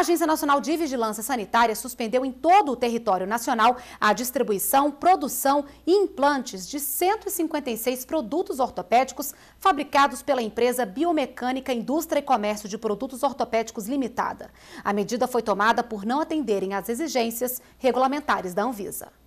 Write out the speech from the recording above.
A Agência Nacional de Vigilância Sanitária suspendeu em todo o território nacional a distribuição, produção e implantes de 156 produtos ortopédicos fabricados pela empresa Biomecânica Indústria e Comércio de Produtos Ortopédicos Limitada. A medida foi tomada por não atenderem às exigências regulamentares da Anvisa.